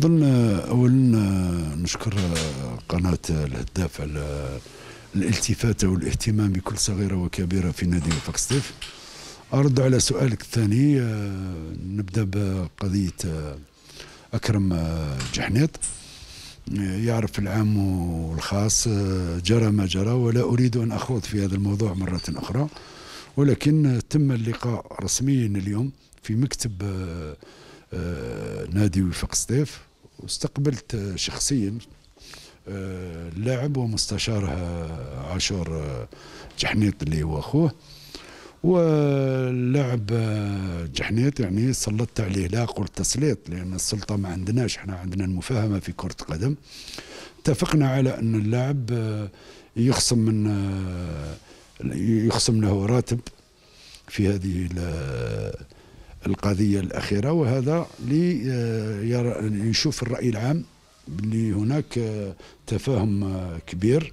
ظن اولا نشكر قناه الهداف على الالتفاته والاهتمام بكل صغيره وكبيره في نادي وفاق سطيف ارد على سؤالك الثاني نبدا بقضيه اكرم جحنيط يعرف العام والخاص جرى ما جرى ولا اريد ان اخوض في هذا الموضوع مره اخرى ولكن تم اللقاء رسميا اليوم في مكتب آه، نادي وفاق سطيف واستقبلت شخصيا اللاعب آه، ومستشاره آه، عاشور آه، جحنيط اللي هو اخوه واللاعب جحنيط يعني سلطت عليه لا اقول تسليط لان السلطه ما عندناش احنا عندنا المفاهمه في كره قدم اتفقنا على ان اللاعب يخصم من يخصم له راتب في هذه القضية الأخيرة وهذا لنشوف آه، الرأي العام اللي هناك آه، تفاهم آه، كبير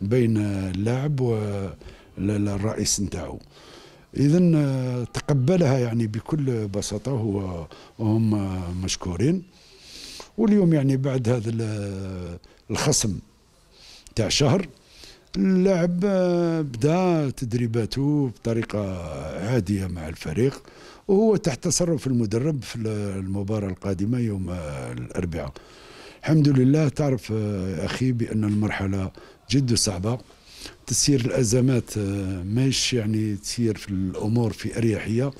بين اللاعب والرئيس نتاعو اذا تقبلها يعني بكل بساطه هو وهم مشكورين واليوم يعني بعد هذا الخصم تاع شهر اللاعب بدا تدريباته بطريقه عاديه مع الفريق وهو تحت تصرف المدرب في المباراة القادمة يوم الأربعاء الحمد لله تعرف آه، أخي بأن المرحلة جد صعبة تسير الأزمات آه، مش يعني تسير في الأمور في أريحية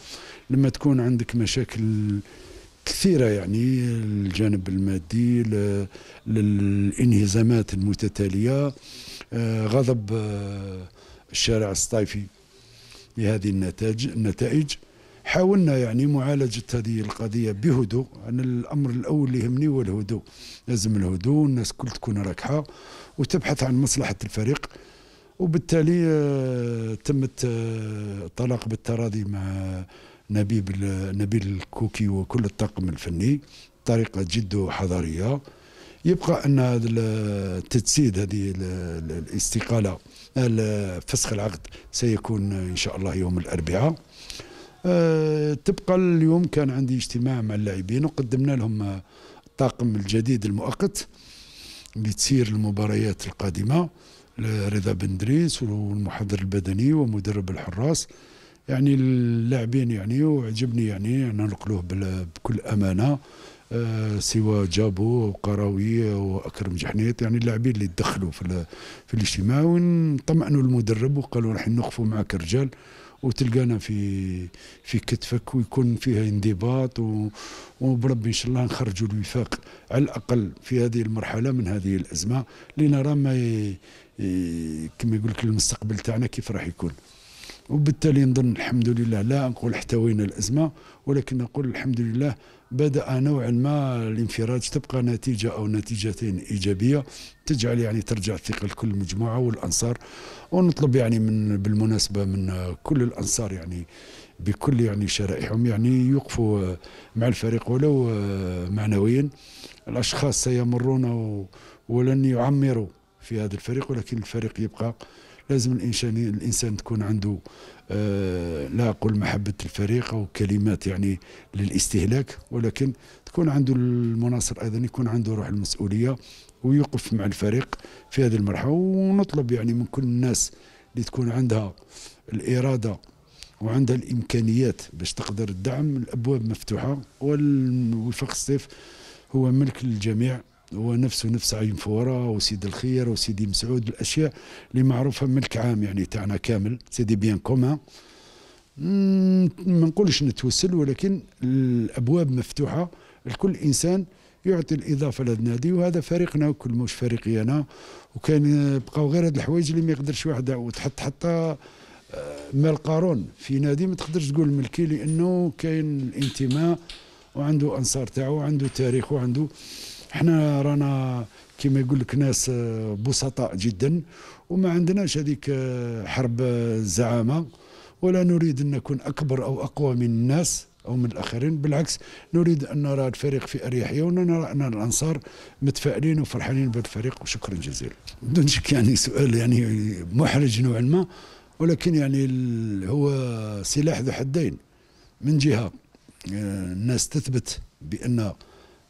لما تكون عندك مشاكل كثيرة يعني الجانب المادي للانهزامات المتتالية آه، غضب الشارع الصيفي لهذه النتائج النتائج حاولنا يعني معالجة هذه القضية بهدوء أنا الأمر الأول اللي يهمني هو الهدوء لازم الهدوء الناس كل تكون راكحة وتبحث عن مصلحة الفريق وبالتالي آه، تمت آه، طلاق بالتراضي مع نبيل نبيل الكوكي وكل الطاقم الفني بطريقة جد حضارية يبقى أن هذا التجسيد هذه الاستقالة فسخ العقد سيكون إن شاء الله يوم الأربعاء أه تبقى اليوم كان عندي اجتماع مع اللاعبين وقدمنا لهم الطاقم الجديد المؤقت اللي تسير المباريات القادمة رضا بن دريس والمحضر البدني ومدرب الحراس يعني اللاعبين يعني وعجبني يعني أنا نقلوه بكل أمانة أه سوى جابو وقراوي واكرم جحنيط يعني اللاعبين اللي تدخلوا في, في الاجتماع ونطمئنوا المدرب وقالوا راح نوقفوا معك الرجال وتلقانا في في كتفك ويكون فيها انضباط وبربي ان شاء الله نخرجوا الوفاق على الاقل في هذه المرحله من هذه الازمه لنرى ما كما يقول لك المستقبل تاعنا كيف راح يكون وبالتالي نظن الحمد لله لا نقول احتوينا الأزمة ولكن نقول الحمد لله بدأ نوعا ما الانفراج تبقى نتيجة أو نتيجتين إيجابية تجعل يعني ترجع الثقة لكل مجموعة والأنصار ونطلب يعني من بالمناسبة من كل الأنصار يعني بكل يعني شرائحهم يعني يقفوا مع الفريق ولو معنويا الأشخاص سيمرون ولن يعمروا في هذا الفريق ولكن الفريق يبقى لازم الانسان الانسان تكون عنده آه لا اقول محبه الفريق او كلمات يعني للاستهلاك ولكن تكون عنده المناصر ايضا يكون عنده روح المسؤوليه ويوقف مع الفريق في هذه المرحله ونطلب يعني من كل الناس اللي تكون عندها الاراده وعندها الامكانيات باش تقدر الدعم الابواب مفتوحه والفخ الصيف هو ملك للجميع هو نفسه نفس عين فورة وسيد الخير وسيدي مسعود الأشياء اللي معروفة ملك عام يعني تاعنا كامل سيدي بيان كومان ما نقولش نتوسل ولكن الأبواب مفتوحة لكل إنسان يعطي الإضافة لهذا النادي وهذا فريقنا وكل مش فريقي أنا وكان بقاو غير هاد الحوايج اللي ما يقدرش واحد وتحط حتى آه، مال قارون في نادي ما تقدرش تقول ملكي لأنه كاين الانتماء وعنده أنصار تاعو وعنده تاريخ وعنده احنا رانا كما يقول لك ناس آه، بسطاء جدا وما عندناش هذيك آه، حرب الزعامه آه، ولا نريد ان نكون اكبر او اقوى من الناس او من الاخرين بالعكس نريد ان نرى الفريق في اريحيه ونرى ان الانصار متفائلين وفرحانين بالفريق وشكرا جزيلا بدون شك يعني سؤال يعني محرج نوعا ما ولكن يعني هو سلاح ذو حدين من جهه الناس تثبت بان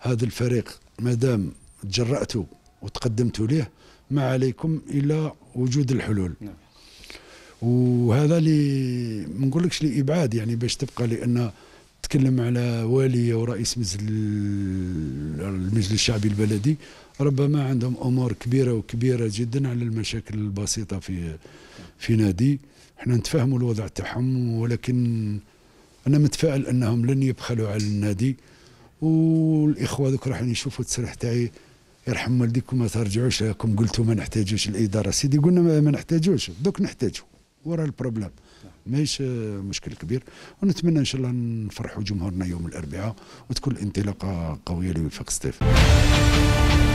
هذا الفريق ما دام تجرأتوا وتقدمتوا ليه ما عليكم إلا وجود الحلول نعم. وهذا لي ما نقولكش لابعاد يعني باش تبقى لان تكلم على والي ورئيس مجلس المجلس الشعبي البلدي ربما عندهم امور كبيره وكبيره جدا على المشاكل البسيطه في في نادي احنا نتفاهموا الوضع تاعهم ولكن انا متفائل انهم لن يبخلوا على النادي والاخوه ذوك راحين يشوفوا التصريح تاعي يرحم والديكم ما ترجعوش راكم قلتوا ما نحتاجوش الاداره سيدي قلنا ما نحتاجوش دوك نحتاجوا ورا البروبليم ماهيش مشكل كبير ونتمنى ان شاء الله نفرحوا جمهورنا يوم الاربعاء وتكون الانطلاقه قويه لوفاق ستيفن